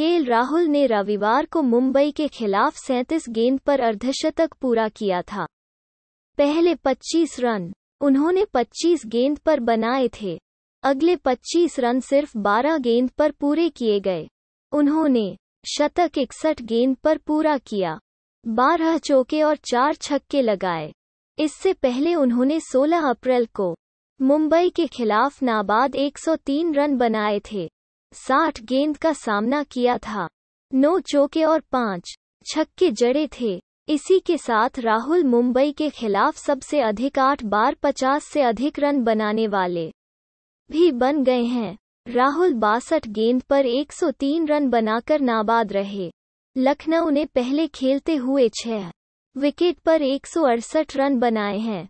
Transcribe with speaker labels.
Speaker 1: KL Rahul ने रविवार को मुंबई के खिलाफ 37 गेंद पर अर्धशतक पूरा किया था पहले 25 रन उन्होंने 25 गेंद पर बनाए थे अगले 25 रन सिर्फ 12 गेंद पर पूरे किए गए उन्होंने शतक इकसठ गेंद पर पूरा किया 12 चौके और 4 छक्के लगाए इससे पहले उन्होंने 16 अप्रैल को मुंबई के खिलाफ नाबाद 103 रन बनाए थे साठ गेंद का सामना किया था नौ चौके और पांच छक्के जड़े थे इसी के साथ राहुल मुंबई के खिलाफ सबसे अधिक आठ बार पचास से अधिक रन बनाने वाले भी बन गए हैं राहुल बासठ गेंद पर 103 रन बनाकर नाबाद रहे लखनऊ ने पहले खेलते हुए छह विकेट पर एक रन बनाए हैं